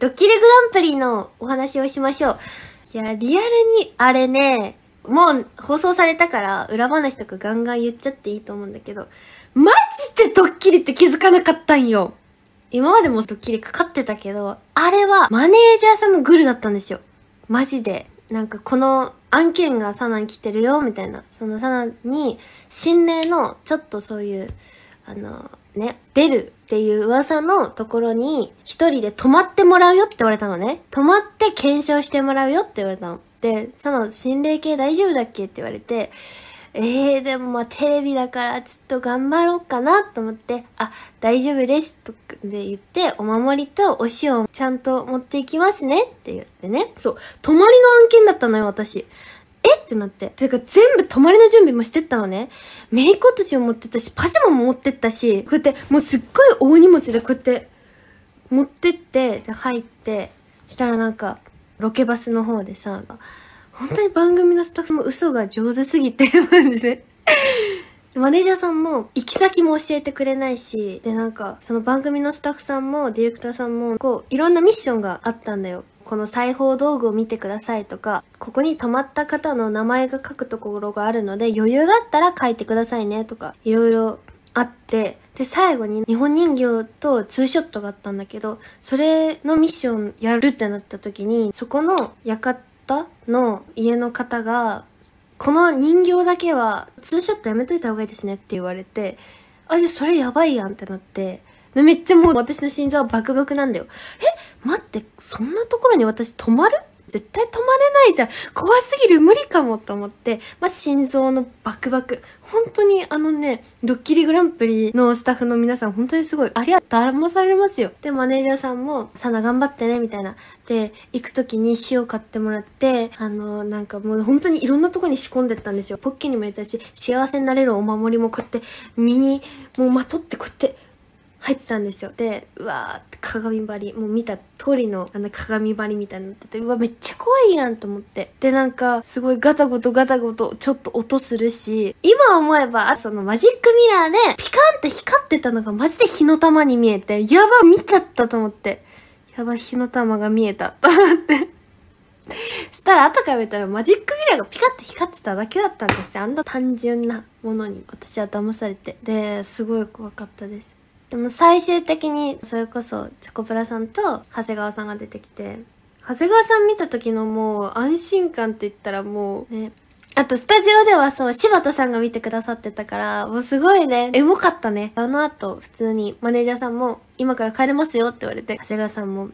ドッキリグランプリのお話をしましょう。いや、リアルに、あれね、もう放送されたから裏話とかガンガン言っちゃっていいと思うんだけど、マジでドッキリって気づかなかったんよ。今までもドッキリかかってたけど、あれはマネージャーさんもグルだったんですよ。マジで。なんかこの案件がサナン来てるよ、みたいな。そのサナンに、心霊のちょっとそういう、あの、ね、出るっていう噂のところに、一人で泊まってもらうよって言われたのね。泊まって検証してもらうよって言われたの。で、その、心霊系大丈夫だっけって言われて、えー、でもまあテレビだからちょっと頑張ろうかなと思って、あ、大丈夫ですとかで言って、お守りとお塩をちゃんと持っていきますねって言ってね。そう、泊まりの案件だったのよ、私。えってなって。というか全部泊まりの準備もしてったのね。メイク落としを持ってったし、パジャマも持ってったし、こうやってもうすっごい大荷物でこうやって持ってって、で入って、したらなんか、ロケバスの方でさ、本当に番組のスタッフも嘘が上手すぎて、マジで。マネージャーさんも行き先も教えてくれないし、でなんかその番組のスタッフさんもディレクターさんもこういろんなミッションがあったんだよ。この裁縫道具を見てくださいとか、ここに溜まった方の名前が書くところがあるので、余裕があったら書いてくださいねとか、いろいろあって、で、最後に日本人形とツーショットがあったんだけど、それのミッションやるってなった時に、そこの館の家の方が、この人形だけはツーショットやめといた方がいいですねって言われて、あ、じゃそれやばいやんってなって、めっちゃもう私の心臓はバクバクなんだよ。え待ってそんなところに私止まる絶対止まれないじゃん怖すぎる無理かもと思って、まあ、心臓のバクバク本当にあのねドッキリグランプリのスタッフの皆さん本当にすごいありゃ騙されますよでマネージャーさんも「サナ頑張ってね」みたいなで行く時に塩買ってもらってあのなんかもう本当にいろんなとこに仕込んでったんですよポッーにも入れたし幸せになれるお守りもこうやって身にもうまとってこうやって入ったんですよでうわーって鏡張りもう見た通りのあの鏡張りみたいになっててうわめっちゃ怖いやんと思ってでなんかすごいガタゴトガタゴトちょっと音するし今思えばそのマジックミラーでピカンって光ってたのがマジで火の玉に見えてやば見ちゃったと思ってやば火の玉が見えたと思ってしたら後から見たらマジックミラーがピカって光ってただけだったんですよあんな単純なものに私は騙されてですごい怖かったですでも最終的に、それこそ、チョコプラさんと、長谷川さんが出てきて、長谷川さん見た時のもう、安心感って言ったらもう、ね。あと、スタジオではそう、柴田さんが見てくださってたから、もうすごいね、エモかったね。あの後、普通に、マネージャーさんも、今から帰れますよって言われて、長谷川さんも、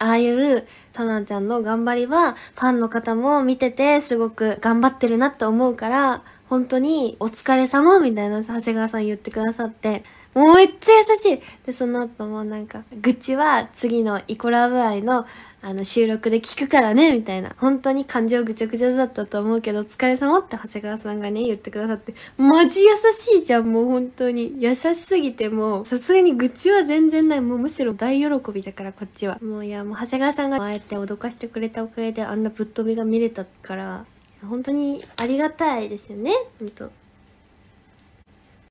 ああいう、さなちゃんの頑張りは、ファンの方も見てて、すごく頑張ってるなって思うから、本当に、お疲れ様みたいな、長谷川さん言ってくださって、もうめっちゃ優しいでその後もなんか愚痴は次のイコラブ愛のあの収録で聞くからねみたいな本当に感情ぐちゃぐちゃだったと思うけどお疲れ様って長谷川さんがね言ってくださってマジ優しいじゃんもう本当に優しすぎてもうさすがに愚痴は全然ないもうむしろ大喜びだからこっちはもういやもう長谷川さんがああやって脅かしてくれたおかげであんなぶっ飛びが見れたから本当にありがたいですよね本当